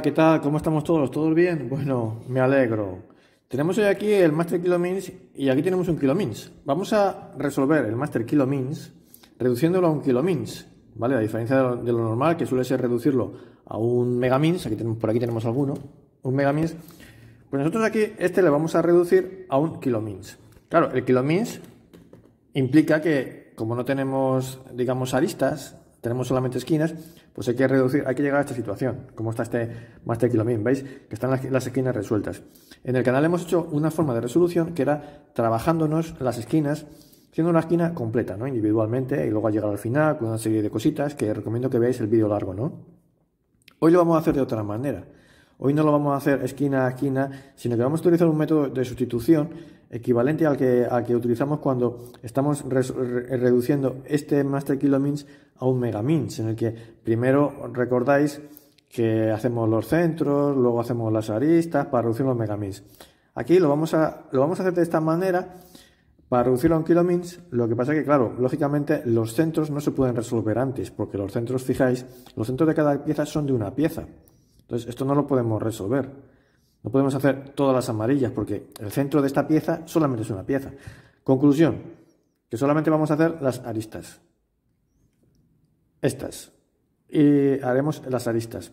¿qué tal? ¿Cómo estamos todos? ¿Todos bien? Bueno, me alegro. Tenemos hoy aquí el Master Kilomins y aquí tenemos un Kilomins. Vamos a resolver el Master Kilomins reduciéndolo a un Kilomins, ¿vale? A diferencia de lo, normal, que suele ser reducirlo a un Megamins, aquí tenemos, por aquí tenemos alguno, un Megamins, pues nosotros aquí este le vamos a reducir a un Kilomins. Claro, el Kilomins implica que, como no tenemos, digamos, aristas, tenemos solamente esquinas, pues hay que reducir, hay que llegar a esta situación, como está este Master kilomín, ¿veis? Que están las, esquinas resueltas. En el canal hemos hecho una forma de resolución que era trabajándonos las esquinas, siendo una esquina completa, ¿no? Individualmente, y luego al llegar al final con una serie de cositas que recomiendo que veáis el vídeo largo, ¿no? Hoy lo vamos a hacer de otra manera. Hoy no lo vamos a hacer esquina a esquina, sino que vamos a utilizar un método de sustitución equivalente al que, utilizamos cuando estamos reduciendo este master kilomins a un megamins, en el que primero recordáis que hacemos los centros, luego hacemos las aristas para reducir los megamins. Aquí lo vamos a, lo vamos a hacer de esta manera para reducirlo a un kilomins, lo que pasa es que, claro, lógicamente los centros no se pueden resolver antes, porque los centros, fijáis, los centros de cada pieza son de una pieza. Entonces, esto no lo podemos resolver. No podemos hacer todas las amarillas porque el centro de esta pieza solamente es una pieza. Conclusión, que solamente vamos a hacer las aristas. Estas. Y haremos las aristas.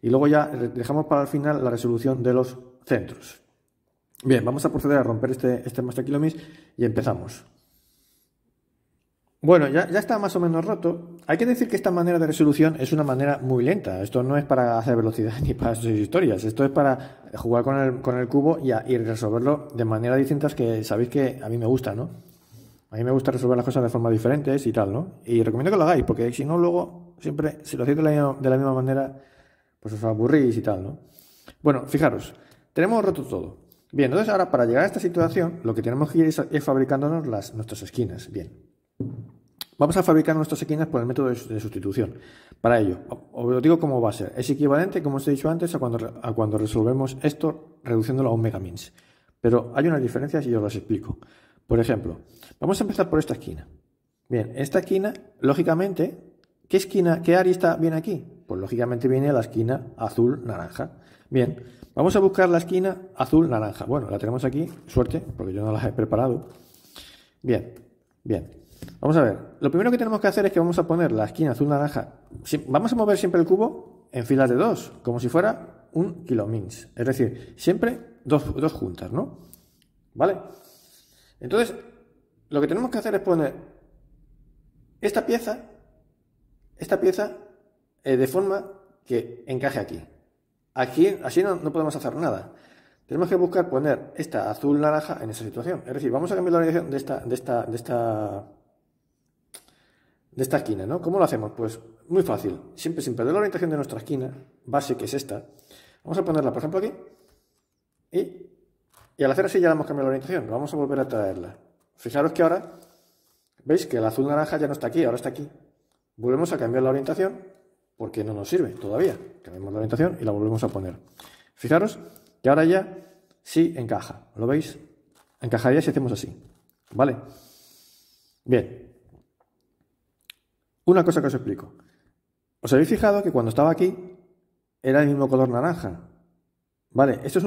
Y luego ya dejamos para el final la resolución de los centros. Bien, vamos a proceder a romper este, este master y empezamos. Bueno, ya, está más o menos roto. Hay que decir que esta manera de resolución es una manera muy lenta. Esto no es para hacer velocidad ni para sus historias. Esto es para jugar con el, cubo y, resolverlo de maneras distintas que sabéis que a mí me gusta, ¿no? A mí me gusta resolver las cosas de formas diferentes y tal, ¿no? Y recomiendo que lo hagáis, porque si no, luego siempre, si lo hacéis de la, misma manera, pues os aburrís y tal, ¿no? Bueno, fijaros, tenemos roto todo. Bien, entonces ahora para llegar a esta situación, lo que tenemos que ir es, es fabricándonos las, nuestras esquinas. Bien, Vamos a fabricar nuestras esquinas por el método de sustitución. Para ello, os lo digo cómo va a ser. Es equivalente, como os he dicho antes, a cuando, a cuando resolvemos esto reduciéndolo a un megamins. Pero hay unas diferencias y yo las explico. Por ejemplo, vamos a empezar por esta esquina. Bien, esta esquina, lógicamente, ¿qué esquina, qué arista viene aquí? Pues lógicamente viene la esquina azul-naranja. Bien, vamos a buscar la esquina azul-naranja. Bueno, la tenemos aquí, suerte, porque yo no las he preparado. Bien, bien. Vamos a ver, lo primero que tenemos que hacer es que vamos a poner la esquina azul naranja. Vamos a mover siempre el cubo en filas de dos, como si fuera un kilomins. Es decir, siempre dos, juntas, ¿no? ¿Vale? Entonces, lo que tenemos que hacer es poner esta pieza, esta pieza eh, de forma que encaje aquí. Aquí, así no, no podemos hacer nada tenemos que buscar poner esta azul naranja en esa situación. Es decir, vamos a cambiar la orientación de esta, de esta, de esta, de esta esquina, ¿no? ¿Cómo lo hacemos? Pues muy fácil, siempre sin perder la orientación de nuestra esquina base, que es esta. Vamos a ponerla, por ejemplo, aquí. Y, y al hacer así ya la hemos cambiado la orientación, vamos a volver a traerla. Fijaros que ahora, veis que el azul naranja ya no está aquí, ahora está aquí. Volvemos a cambiar la orientación porque no nos sirve todavía. Cambiamos la orientación y la volvemos a poner. Fijaros que ahora ya sí encaja, ¿lo veis? Encajaría si hacemos así, ¿vale? Bien, una cosa que os explico. ¿Os habéis fijado que cuando estaba aquí era el mismo color naranja? Vale, esto es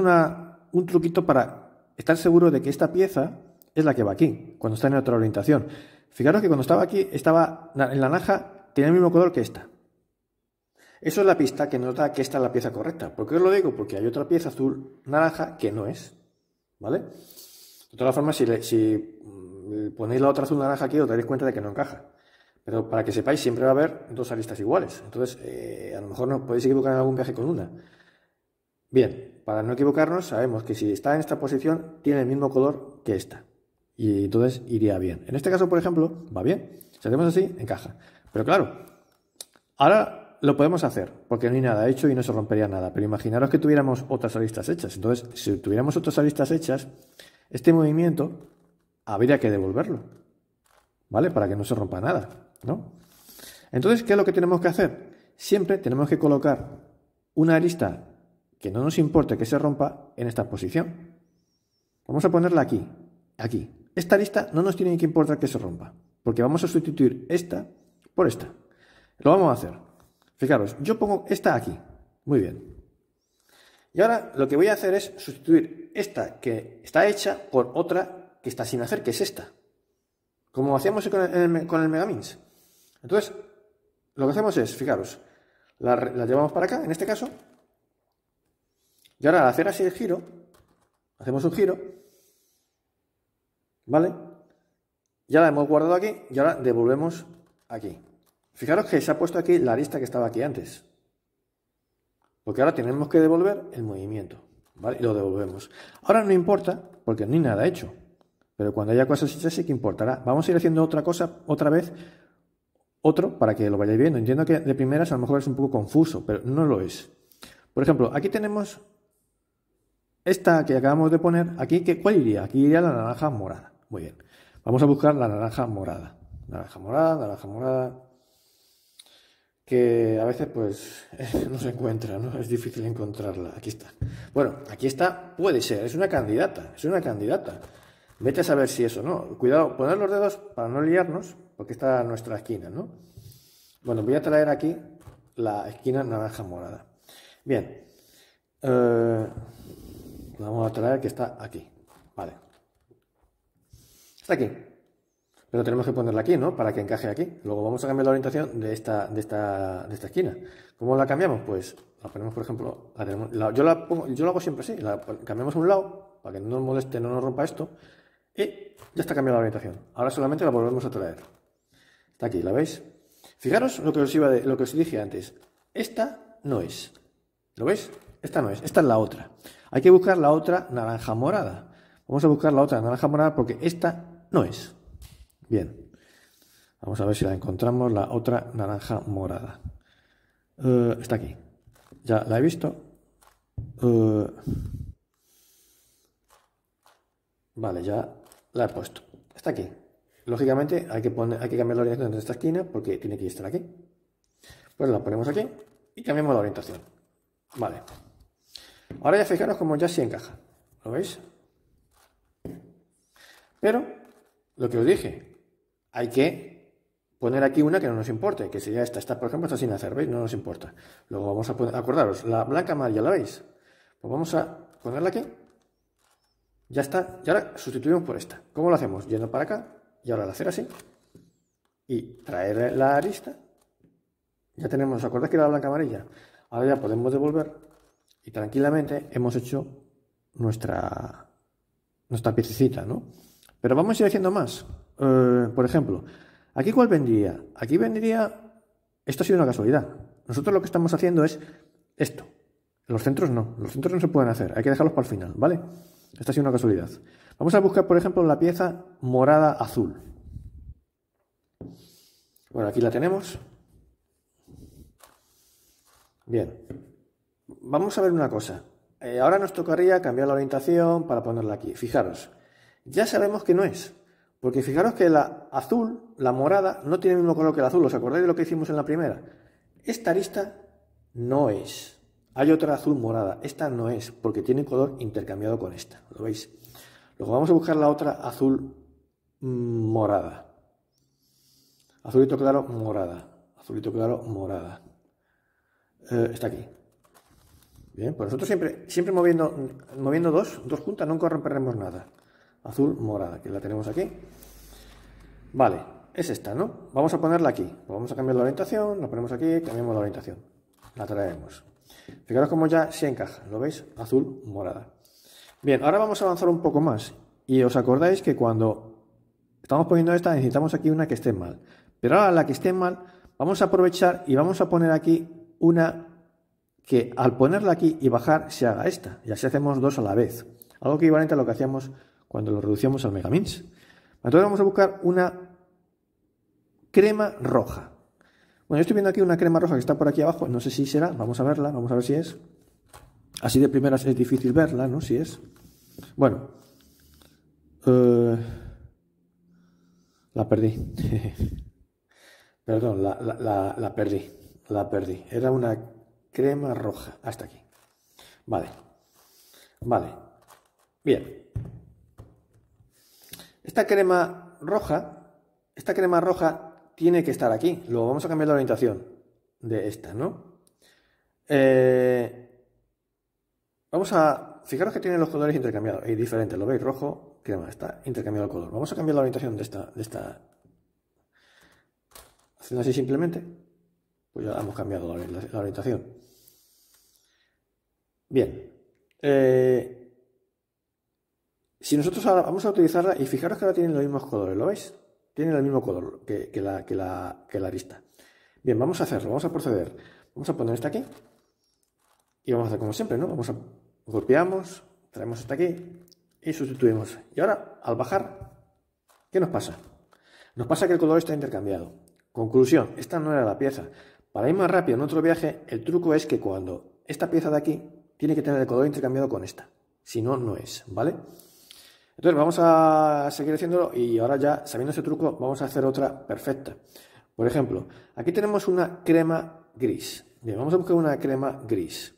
un truquito para estar seguro de que esta pieza es la que va aquí, cuando está en otra orientación. Fijaros que cuando estaba aquí, estaba en la naranja, tenía el mismo color que esta. Eso es la pista que nos da que esta es la pieza correcta. ¿Por qué os lo digo? Porque hay otra pieza azul naranja que no es. ¿Vale? De todas formas, si, si mm, ponéis la otra azul naranja aquí, os daréis cuenta de que no encaja. Pero para que sepáis, siempre va a haber dos aristas iguales. Entonces, eh, a lo mejor no podéis equivocar en algún viaje con una. Bien, para no equivocarnos, sabemos que si está en esta posición, tiene el mismo color que esta. Y entonces iría bien. En este caso, por ejemplo, va bien. Si hacemos así, encaja. Pero claro, ahora lo podemos hacer, porque no hay nada hecho y no se rompería nada. Pero imaginaros que tuviéramos otras aristas hechas. Entonces, si tuviéramos otras aristas hechas, este movimiento habría que devolverlo. ¿vale? Para que no se rompa nada, ¿no? Entonces, ¿qué es lo que tenemos que hacer? Siempre tenemos que colocar una arista que no nos importe que se rompa en esta posición. Vamos a ponerla aquí, aquí. Esta lista no nos tiene que importar que se rompa, porque vamos a sustituir esta por esta. Lo vamos a hacer. Fijaros, yo pongo esta aquí. Muy bien. Y ahora lo que voy a hacer es sustituir esta que está hecha por otra que está sin hacer, que es esta como hacíamos con el, con el Megamins. Entonces, lo que hacemos es, fijaros, la, llevamos para acá, en este caso, y ahora al hacer así el giro, hacemos un giro, ¿vale? Ya la hemos guardado aquí y ahora devolvemos aquí. Fijaros que se ha puesto aquí la arista que estaba aquí antes. Porque ahora tenemos que devolver el movimiento, ¿vale? Y lo devolvemos. Ahora no importa porque ni nada nada hecho. Pero cuando haya cosas hechas sí que importará. Vamos a ir haciendo otra cosa otra vez, otro, para que lo vayáis viendo. Entiendo que de primeras a lo mejor es un poco confuso, pero no lo es. Por ejemplo, aquí tenemos esta que acabamos de poner. Aquí, ¿cuál iría? Aquí iría la naranja morada. Muy bien. Vamos a buscar la naranja morada. Naranja morada, naranja morada. Que a veces pues no se encuentra, ¿no? Es difícil encontrarla. Aquí está. Bueno, aquí está, puede ser, es una candidata, es una candidata. Vete a saber si eso, ¿no? Cuidado, poner los dedos para no liarnos, porque está nuestra esquina, ¿no? Bueno, voy a traer aquí la esquina naranja morada. Bien. Eh, vamos a traer que está aquí. Vale. Está aquí. Pero tenemos que ponerla aquí, ¿no? Para que encaje aquí. Luego vamos a cambiar la orientación de esta, de esta, de esta esquina. ¿Cómo la cambiamos? Pues la ponemos, por ejemplo, yo, la pongo, yo lo hago siempre así. La cambiamos un lado para que no nos moleste, no nos rompa esto. Y ya está cambiada la orientación. Ahora solamente la volvemos a traer. Está aquí, ¿la veis? Fijaros lo que os, iba lo que os dije antes. Esta no es. ¿Lo veis? Esta no es. Esta es la otra. Hay que buscar la otra naranja morada. Vamos a buscar la otra naranja morada porque esta no es. Bien. Vamos a ver si la encontramos, la otra naranja morada. Eh, está aquí. Ya la he visto. Eh, vale, ya la he puesto. Está aquí. Lógicamente hay que, poner, hay que cambiar la orientación de esta esquina porque tiene que estar aquí. Pues la ponemos aquí y cambiamos la orientación. Vale. Ahora ya fijaros como ya se encaja. ¿Lo veis? Pero, lo que os dije, hay que poner aquí una que no nos importe, que sería esta. Esta, por ejemplo, está sin hacer, ¿veis? No nos importa. Luego vamos a poner, acordaros, la blanca ya ¿la veis? Pues vamos a ponerla aquí ya está. Y ahora sustituimos por esta. ¿Cómo lo hacemos? Yendo para acá. Y ahora al hacer así. Y traer la arista. Ya tenemos. acordáis que era la blanca amarilla? Ahora ya podemos devolver. Y tranquilamente hemos hecho nuestra, nuestra ¿no? Pero vamos a ir haciendo más. Eh, por ejemplo, ¿aquí cuál vendría? Aquí vendría... Esto ha sido una casualidad. Nosotros lo que estamos haciendo es esto. Los centros no. Los centros no se pueden hacer. Hay que dejarlos para el final, ¿vale? Esta ha sido una casualidad. Vamos a buscar, por ejemplo, la pieza morada azul. Bueno, aquí la tenemos. Bien. Vamos a ver una cosa. Eh, ahora nos tocaría cambiar la orientación para ponerla aquí. Fijaros, ya sabemos que no es. Porque fijaros que la azul, la morada, no tiene el mismo color que el azul. ¿Os acordáis de lo que hicimos en la primera? Esta arista no es. Hay otra azul morada. Esta no es, porque tiene color intercambiado con esta. ¿Lo veis? Luego vamos a buscar la otra azul mm, morada. Azulito claro, morada. Azulito claro, morada. Eh, está aquí. Bien, pues nosotros siempre, siempre moviendo, moviendo dos, dos juntas, no corromperemos nada. Azul, morada, que la tenemos aquí. Vale, es esta, ¿no? Vamos a ponerla aquí. Vamos a cambiar la orientación, la ponemos aquí, cambiamos la orientación. La traemos. Fijaros cómo ya se encaja, ¿lo veis? Azul, morada. Bien, ahora vamos a avanzar un poco más. Y os acordáis que cuando estamos poniendo esta necesitamos aquí una que esté mal. Pero ahora la que esté mal vamos a aprovechar y vamos a poner aquí una que al ponerla aquí y bajar se haga esta. Y así hacemos dos a la vez. Algo equivalente a lo que hacíamos cuando lo reducíamos al megamins. Entonces vamos a buscar una crema roja. Bueno, yo estoy viendo aquí una crema roja que está por aquí abajo. No sé si será. Vamos a verla, vamos a ver si es. Así de primeras es difícil verla, ¿no? Si es. Bueno. Eh, la perdí. Perdón, la, perdí. La perdí. Era una crema roja. Hasta aquí. Vale. Vale. Bien. Esta crema roja. Esta crema roja tiene que estar aquí. luego vamos a cambiar la orientación de esta, ¿no? Eh, vamos a... Fijaros que tiene los colores intercambiados. Es diferente, lo veis, rojo, crema, está intercambiado el color. Vamos a cambiar la orientación de esta... De esta haciendo así simplemente. Pues ya hemos cambiado la, orientación. Bien. Eh, si nosotros ahora vamos a utilizarla, y fijaros que ahora tienen los mismos colores, ¿lo veis? Tiene el mismo color que, la, que, la, que la arista. Bien, vamos a hacerlo, vamos a proceder. Vamos a poner esta aquí. Y vamos a hacer como siempre, ¿no? Vamos a golpeamos, traemos esta aquí y sustituimos. Y ahora, al bajar, ¿qué nos pasa? Nos pasa que el color está intercambiado. Conclusión, esta no era la pieza. Para ir más rápido en otro viaje, el truco es que cuando esta pieza de aquí tiene que tener el color intercambiado con esta. Si no, no es, ¿vale? Entonces vamos a seguir haciéndolo y ahora ya, sabiendo ese truco, vamos a hacer otra perfecta. Por ejemplo, aquí tenemos una crema gris. Bien, vamos a buscar una crema gris.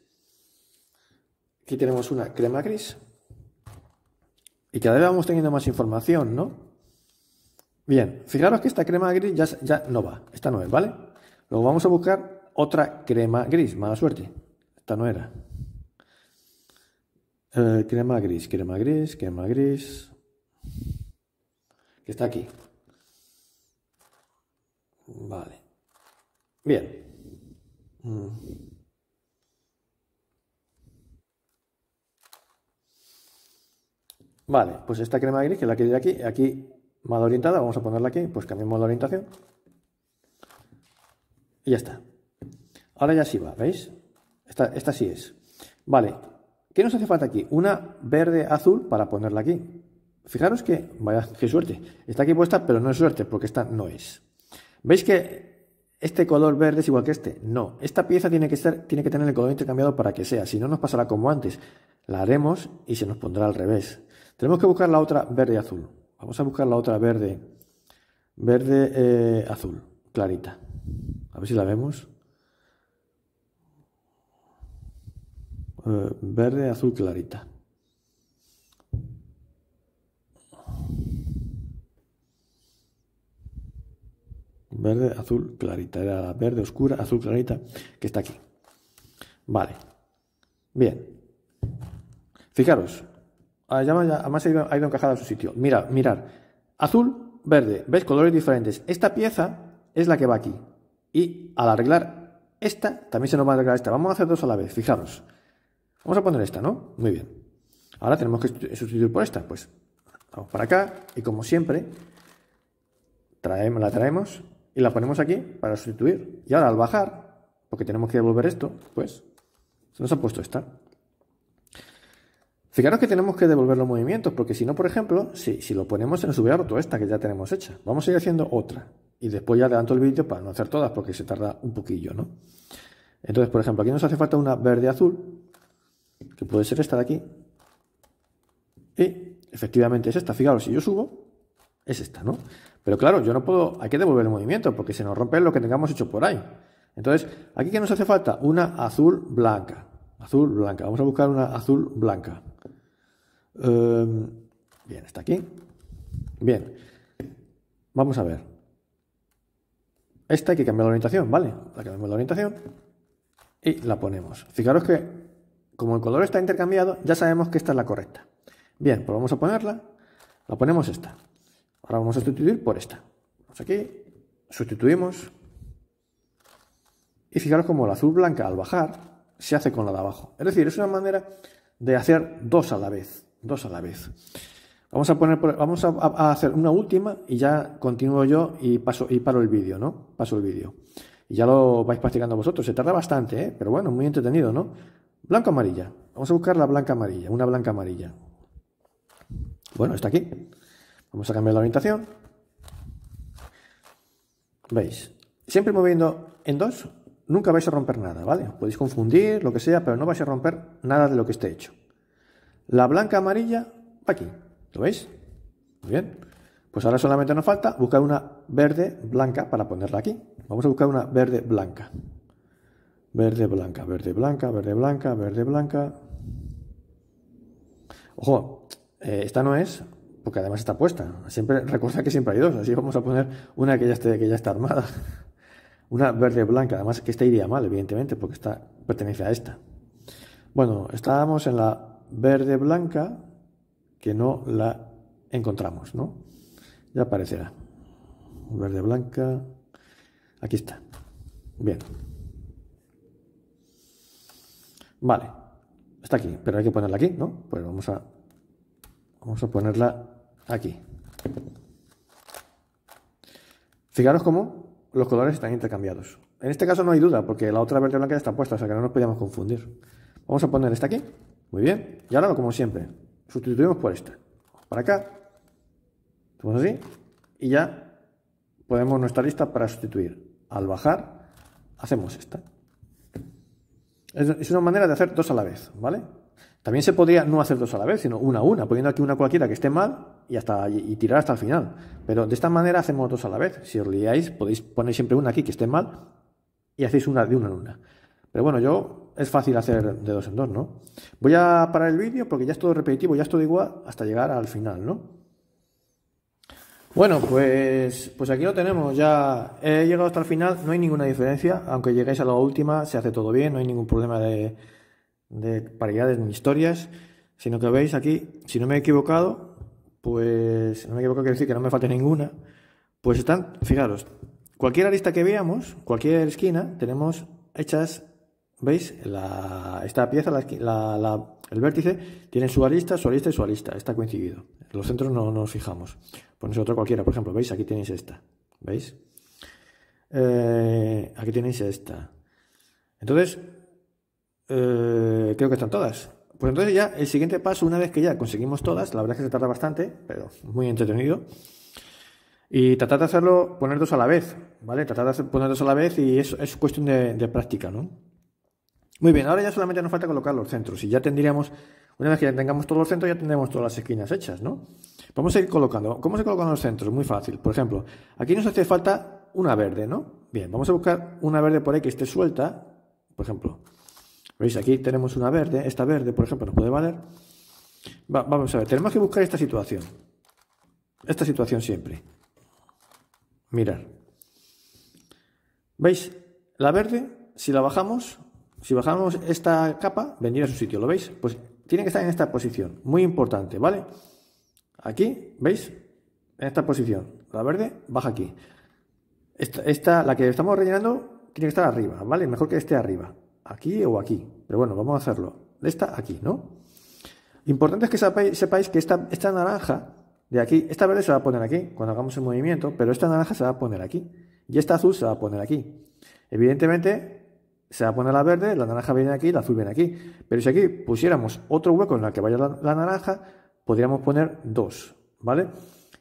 Aquí tenemos una crema gris. Y cada vez vamos teniendo más información, ¿no? Bien, fijaros que esta crema gris ya, ya no va. Esta no es, ¿vale? Luego vamos a buscar otra crema gris. Mala suerte. Esta no era. Eh, crema gris, crema gris, crema gris, que está aquí. Vale. Bien. Mm. Vale, pues esta crema gris, que es la que hay aquí, aquí mal orientada, vamos a ponerla aquí, pues cambiamos la orientación. Y ya está. Ahora ya sí va, ¿veis? Esta, esta sí es. Vale, ¿Qué nos hace falta aquí? Una verde azul para ponerla aquí. Fijaros que, vaya, qué suerte. Está aquí puesta, pero no es suerte, porque esta no es. ¿Veis que este color verde es igual que este? No. Esta pieza tiene que, tiene que tener el color intercambiado para que sea. Si no, nos pasará como antes. La haremos y se nos pondrá al revés. Tenemos que buscar la otra verde azul. Vamos a buscar la otra verde, verde eh, azul, clarita. A ver si la vemos. Eh, verde azul clarita. Verde azul clarita, era verde oscura, azul clarita, que está aquí. Vale, bien. Fijaros, ah, además ha ido, encajada a su sitio. Mira, mirar, azul, verde, ves Colores diferentes. Esta pieza es la que va aquí. Y al arreglar esta, también se nos va a arreglar esta. Vamos a hacer dos a la vez, fijaros. Vamos a poner esta, ¿no? Muy bien. Ahora tenemos que sustituir por esta. Pues vamos para acá y como siempre, traemos, la traemos y la ponemos aquí para sustituir. Y ahora al bajar, porque tenemos que devolver esto, pues se nos ha puesto esta. Fijaros que tenemos que devolver los movimientos, porque si no, por ejemplo, si, lo ponemos en subir hubiera roto esta que ya tenemos hecha. Vamos a ir haciendo otra. Y después ya adelanto el vídeo para no hacer todas, porque se tarda un poquillo, ¿no? Entonces, por ejemplo, aquí nos hace falta una verde-azul, que puede ser esta de aquí. Y efectivamente es esta. Fijaros, si yo subo, es esta, ¿no? Pero claro, yo no puedo, hay que devolver el movimiento porque se nos rompe lo que tengamos hecho por ahí. Entonces, aquí que nos hace falta una azul blanca. Azul blanca. Vamos a buscar una azul blanca. Em, bien, está aquí. Bien. Vamos a ver. Esta hay que cambiar la orientación, ¿vale? La cambiamos la orientación y la ponemos. Fijaros que como el color está intercambiado, ya sabemos que esta es la correcta. Bien, pues vamos a ponerla. La ponemos esta. Ahora vamos a sustituir por esta. Vamos aquí, sustituimos. Y fijaros como la azul blanca al bajar se hace con la de abajo. Es decir, es una manera de hacer dos a la vez. Dos a la vez. Vamos a poner, vamos hacer una última y ya continúo yo y paso y paro el vídeo, ¿no? Paso el vídeo. Y ya lo vais practicando vosotros. Se tarda bastante, ¿eh? pero bueno, muy entretenido, ¿no? blanca amarilla. Vamos a buscar la blanca amarilla, una blanca amarilla. Bueno, está aquí. Vamos a cambiar la orientación. ¿Veis? Siempre moviendo en dos, nunca vais a romper nada, ¿vale? Podéis confundir, lo que sea, pero no vais a romper nada de lo que esté hecho. La blanca amarilla aquí. ¿Lo veis? Muy bien. Pues ahora solamente nos falta buscar una verde blanca para ponerla aquí. Vamos a buscar una verde blanca. Verde, blanca, verde, blanca, verde, blanca, verde, blanca. Ojo, eh, esta no es, porque además está puesta. Siempre, recuerda que siempre hay dos, así vamos a poner una que ya, que está armada. Una verde, blanca, además que esta iría mal, evidentemente, porque está pertenece a esta. Bueno, estábamos en la verde, blanca, que no la encontramos, ¿no? Ya aparecerá. Verde, blanca. Aquí está. Bien. Vale, está aquí, pero hay que ponerla aquí, ¿no? Pues vamos a, vamos a ponerla aquí. Fijaros cómo los colores están intercambiados. En este caso no hay duda, porque la otra verde blanca ya está puesta, o sea que no nos podíamos confundir. Vamos a poner esta aquí. Muy bien. Y ahora, como siempre, sustituimos por esta. Para acá. Hacemos así. Y ya podemos nuestra lista para sustituir. Al bajar, hacemos esta. Es una manera de hacer dos a la vez, ¿vale? También se podría no hacer dos a la vez, sino una a una, poniendo aquí una cualquiera que esté mal y, hasta, y tirar hasta el final. Pero de esta manera hacemos dos a la vez. Si os liáis, podéis poner siempre una aquí que esté mal y hacéis una de una en una. Pero bueno, yo es fácil hacer de dos en dos, ¿no? Voy a parar el vídeo porque ya es todo repetitivo, ya es todo igual hasta llegar al final, ¿no? Bueno, pues, pues aquí lo tenemos. Ya he llegado hasta el final. No hay ninguna diferencia. Aunque lleguéis a la última, se hace todo bien. No hay ningún problema de, de paridades ni historias. Sino que veis aquí, si no me he equivocado, pues no me he equivocado, quiere decir que no me falta ninguna. Pues están, fijaros, cualquier arista que veamos, cualquier esquina, tenemos hechas, ¿veis? La, esta pieza, la el vértice tiene su arista, su arista y su arista. Está coincidido. Los centros no, nos fijamos. Ponéis otro cualquiera, por ejemplo, ¿veis? Aquí tenéis esta. ¿Veis? Eh, aquí tenéis esta. Entonces, eh, creo que están todas. Pues entonces ya el siguiente paso, una vez que ya conseguimos todas, la verdad es que se tarda bastante, pero muy entretenido. Y tratar de hacerlo, poner dos a la vez, ¿vale? Tratar de poner dos a la vez y es, es cuestión de práctica, ¿no? Muy bien, ahora ya solamente nos falta colocar los centros y ya tendríamos, una vez que tengamos todos los centros, ya tendremos todas las esquinas hechas, ¿no? Vamos a ir colocando. ¿Cómo se colocan los centros? Muy fácil. Por ejemplo, aquí nos hace falta una verde, ¿no? Bien, vamos a buscar una verde por ahí que esté suelta, por ejemplo. ¿Veis? Aquí tenemos una verde, esta verde, por ejemplo, nos puede valer. vamos a ver, tenemos que buscar esta situación. Esta situación siempre. Mirar. ¿Veis? La verde, si la bajamos, si bajamos esta capa, vendría a su sitio, ¿lo veis? Pues tiene que estar en esta posición, muy importante, ¿vale? Aquí, ¿veis? En esta posición, la verde, baja aquí. Esta, la que estamos rellenando, tiene que estar arriba, ¿vale? Mejor que esté arriba, aquí o aquí, pero bueno, vamos a hacerlo. esta aquí, ¿no? Importante es que sepáis, sepáis que esta naranja de aquí, esta verde se va a poner aquí cuando hagamos el movimiento, pero esta naranja se va a poner aquí y esta azul se va a poner aquí. Evidentemente, se va a poner la verde, la naranja viene aquí, la azul viene aquí. Pero si aquí pusiéramos otro hueco en el que vaya la, naranja, podríamos poner dos, ¿vale?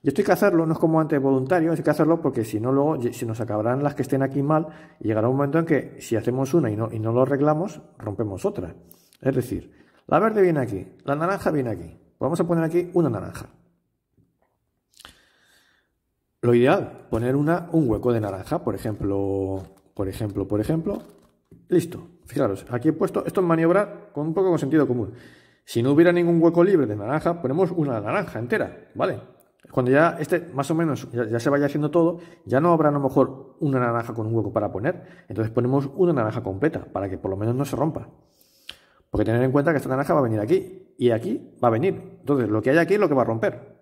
Y esto hay que hacerlo, no es como antes voluntario, hay que hacerlo porque si no luego se nos acabarán las que estén aquí mal y llegará un momento en que si hacemos una y no, y no lo arreglamos, rompemos otra. Es decir, la verde viene aquí, la naranja viene aquí. Vamos a poner aquí una naranja. Lo ideal, poner una, un hueco de naranja, por ejemplo, por ejemplo, por ejemplo, Listo. Fijaros, aquí he puesto, esto en maniobra con un poco de sentido común. Si no hubiera ningún hueco libre de naranja, ponemos una naranja entera, ¿vale? Cuando ya este, más o menos, ya, ya, se vaya haciendo todo, ya no habrá a lo mejor una naranja con un hueco para poner. Entonces ponemos una naranja completa, para que por lo menos no se rompa. Porque tener en cuenta que esta naranja va a venir aquí, y aquí va a venir. Entonces, lo que hay aquí es lo que va a romper.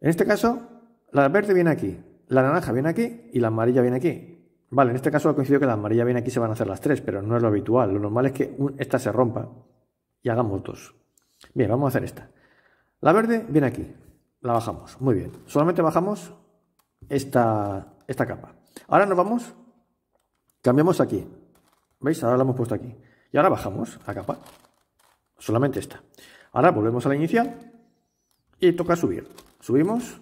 En este caso, la verde viene aquí, la naranja viene aquí y la amarilla viene aquí. Vale, en este caso ha coincidido que la amarilla viene aquí se van a hacer las tres, pero no es lo habitual. Lo normal es que esta se rompa y hagamos dos. Bien, vamos a hacer esta. La verde viene aquí. La bajamos. Muy bien. Solamente bajamos esta, esta capa. Ahora nos vamos. Cambiamos aquí. ¿Veis? Ahora la hemos puesto aquí. Y ahora bajamos la capa. Solamente esta. Ahora volvemos a la inicial y toca subir. Subimos.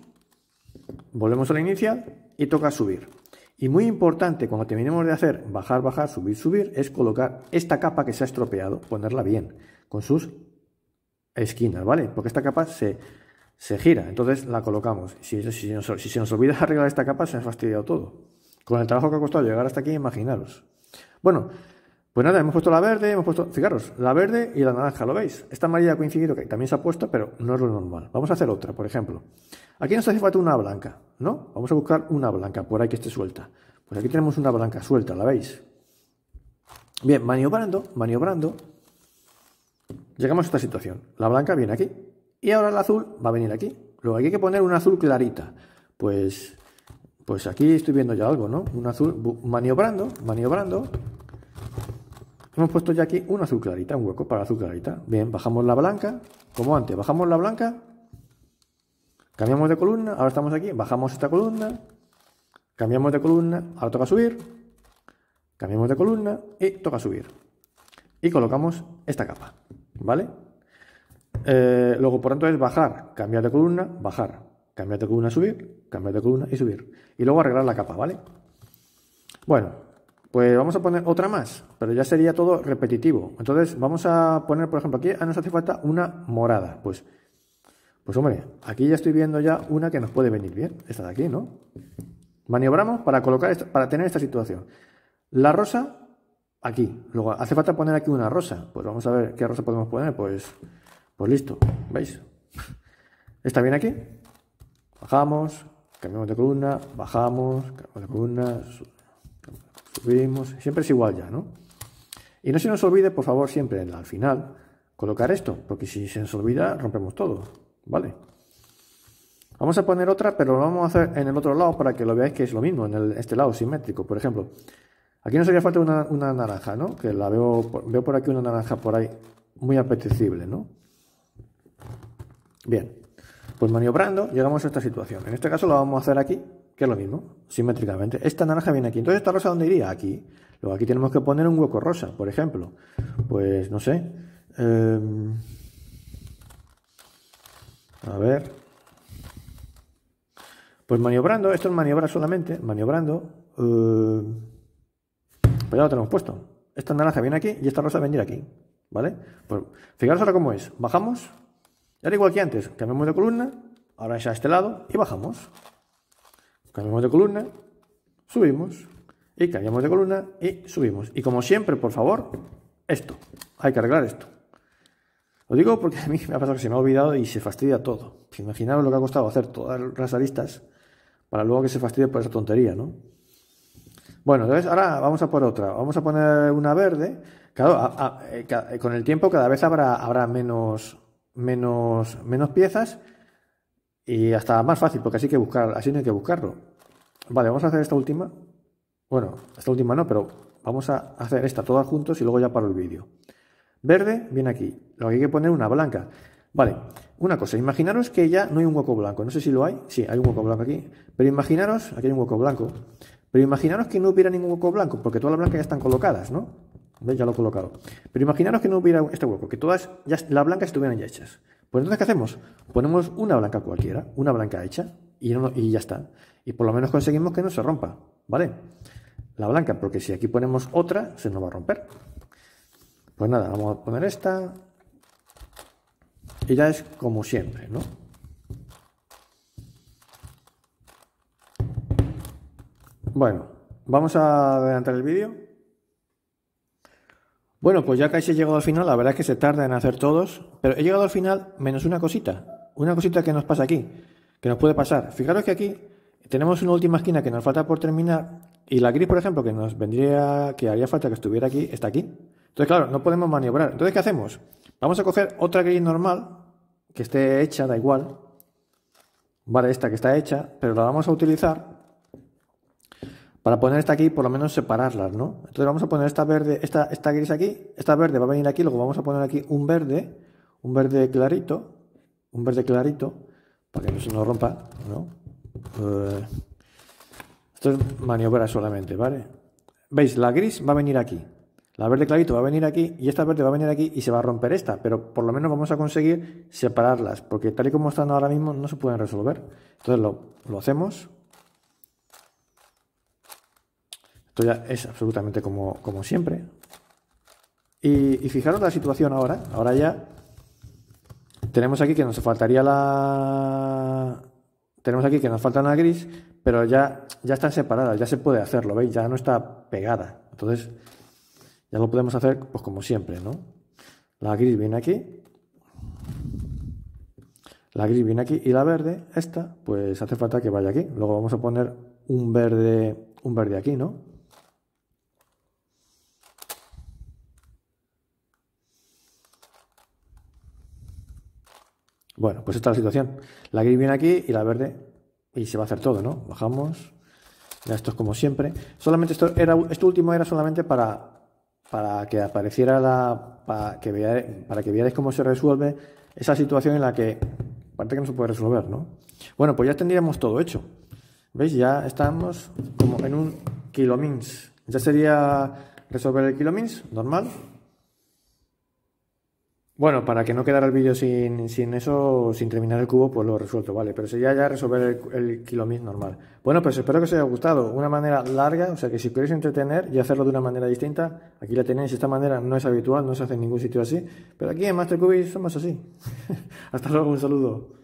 Volvemos a la inicial y toca subir. Y muy importante, cuando terminemos de hacer bajar, bajar, subir, subir, es colocar esta capa que se ha estropeado, ponerla bien, con sus esquinas, ¿vale? Porque esta capa se, se gira, entonces la colocamos. Si, si, si se nos olvida arreglar esta capa, se ha fastidiado todo. Con el trabajo que ha costado llegar hasta aquí, imaginaros. Bueno, pues nada, hemos puesto la verde, hemos puesto, fijaros, la verde y la naranja, ¿lo veis? Esta amarilla ha coincidido, que también se ha puesto, pero no es lo normal. Vamos a hacer otra, por ejemplo. Aquí nos hace falta una blanca, ¿no? Vamos a buscar una blanca, por ahí que esté suelta. Pues aquí tenemos una blanca suelta, ¿la veis? Bien, maniobrando, maniobrando, llegamos a esta situación. La blanca viene aquí, y ahora el azul va a venir aquí. Luego aquí hay que poner un azul clarita. Pues, pues aquí estoy viendo ya algo, ¿no? Un azul maniobrando, maniobrando, Hemos puesto ya aquí una clarita, un hueco para azul clarita. Bien, bajamos la blanca, como antes, bajamos la blanca, cambiamos de columna, ahora estamos aquí, bajamos esta columna, cambiamos de columna, ahora toca subir, cambiamos de columna y toca subir. Y colocamos esta capa, ¿vale? Eh, luego, por tanto, es bajar, cambiar de columna, bajar, cambiar de columna, subir, cambiar de columna y subir. Y luego arreglar la capa, ¿vale? Bueno, pues vamos a poner otra más, pero ya sería todo repetitivo. Entonces vamos a poner, por ejemplo, aquí ah, nos hace falta una morada. Pues, pues hombre, aquí ya estoy viendo ya una que nos puede venir bien. Esta de aquí, ¿no? Maniobramos para colocar, para tener esta situación. La rosa, aquí. Luego hace falta poner aquí una rosa. Pues vamos a ver qué rosa podemos poner. Pues, pues listo, ¿veis? Está bien aquí. Bajamos, cambiamos de columna, bajamos, cambiamos de columna, siempre es igual ya, ¿no? Y no se nos olvide, por favor, siempre al final, colocar esto, porque si se nos olvida, rompemos todo, ¿vale? Vamos a poner otra, pero lo vamos a hacer en el otro lado para que lo veáis que es lo mismo, en este lado simétrico, por ejemplo. Aquí nos haría falta una, naranja, ¿no? Que la veo, veo por aquí una naranja por ahí muy apetecible, ¿no? Bien, pues maniobrando llegamos a esta situación. En este caso la vamos a hacer aquí, que es lo mismo, simétricamente. Esta naranja viene aquí. Entonces, ¿esta rosa dónde iría? Aquí. Luego aquí tenemos que poner un hueco rosa, por ejemplo. Pues no sé. Eh, a ver. Pues maniobrando, esto es maniobra solamente, maniobrando. Eh, pues ya lo tenemos puesto. Esta naranja viene aquí y esta rosa vendría aquí. ¿Vale? Pues fijaros ahora cómo es. Bajamos. era igual que antes, cambiamos de columna, ahora es a este lado y bajamos cambiamos de columna, subimos y cambiamos de columna y subimos. Y como siempre, por favor, esto, hay que arreglar esto. Lo digo porque a mí me ha pasado que se me ha olvidado y se fastidia todo. Imaginaos lo que ha costado hacer todas las aristas para luego que se fastidie por esa tontería, ¿no? Bueno, entonces ahora vamos a por otra. Vamos a poner una verde. Claro, eh, eh, con el tiempo cada vez habrá, habrá menos, menos, menos piezas y hasta más fácil, porque así que buscar, así no hay que buscarlo. Vale, vamos a hacer esta última. Bueno, esta última no, pero vamos a hacer esta todas juntos y luego ya paro el vídeo. Verde viene aquí. Lo que hay que poner una blanca. Vale, una cosa, imaginaros que ya no hay un hueco blanco. No sé si lo hay. Sí, hay un hueco blanco aquí. Pero imaginaros, aquí hay un hueco blanco. Pero imaginaros que no hubiera ningún hueco blanco, porque todas las blancas ya están colocadas, ¿no? Ya lo he colocado. Pero imaginaros que no hubiera este hueco, que todas, las blancas estuvieran ya hechas. Pues entonces, ¿qué hacemos? Ponemos una blanca cualquiera, una blanca hecha, y, ya está. Y por lo menos conseguimos que no se rompa, ¿vale? La blanca, porque si aquí ponemos otra, se nos va a romper. Pues nada, vamos a poner esta. Y ya es como siempre, ¿no? Bueno, vamos a adelantar el vídeo. Bueno, pues ya casi he llegado al final, la verdad es que se tarda en hacer todos, pero he llegado al final menos una cosita, una cosita que nos pasa aquí, que nos puede pasar. Fijaros que aquí tenemos una última esquina que nos falta por terminar y la gris, por ejemplo, que nos vendría, que haría falta que estuviera aquí, está aquí. Entonces, claro, no podemos maniobrar. Entonces, ¿qué hacemos? Vamos a coger otra gris normal, que esté hecha, da igual. Vale, esta que está hecha, pero la vamos a utilizar para poner esta aquí, por lo menos separarlas, ¿no? Entonces vamos a poner esta verde, esta, esta gris aquí, esta verde va a venir aquí, luego vamos a poner aquí un verde, un verde clarito, un verde clarito, para que no se nos rompa, ¿no? Eh, esto es maniobra solamente, ¿vale? ¿Veis? La gris va a venir aquí, la verde clarito va a venir aquí y esta verde va a venir aquí y se va a romper esta, pero por lo menos vamos a conseguir separarlas, porque tal y como están ahora mismo no se pueden resolver. Entonces lo, lo hacemos. Esto ya es absolutamente como, como siempre. Y, fijaros la situación ahora. Ahora ya tenemos aquí que nos faltaría la... Tenemos aquí que nos falta la gris, pero ya, ya están separadas, ya se puede hacerlo, ¿veis? Ya no está pegada. Entonces, ya lo podemos hacer pues como siempre, ¿no? La gris viene aquí. La gris viene aquí y la verde, esta, pues hace falta que vaya aquí. Luego vamos a poner un verde, un verde aquí, ¿no? Bueno, pues esta es la situación. La gris viene aquí y la verde y se va a hacer todo, ¿no? Bajamos. Ya esto es como siempre. Solamente esto era esto último era solamente para para que apareciera la para que veáis, para que veáis cómo se resuelve esa situación en la que parece que no se puede resolver, ¿no? Bueno, pues ya tendríamos todo hecho. ¿Veis? Ya estamos como en un kilomins. Ya sería resolver el kilomins normal. Bueno, para que no quedara el vídeo sin, sin, eso, sin terminar el cubo, pues lo he resuelto, ¿vale? Pero sería ya resolver el, el kilomit normal. Bueno, pues espero que os haya gustado. Una manera larga, o sea que si queréis entretener y hacerlo de una manera distinta, aquí la tenéis. Esta manera no es habitual, no se hace en ningún sitio así. Pero aquí en Master somos así. Hasta luego, un saludo.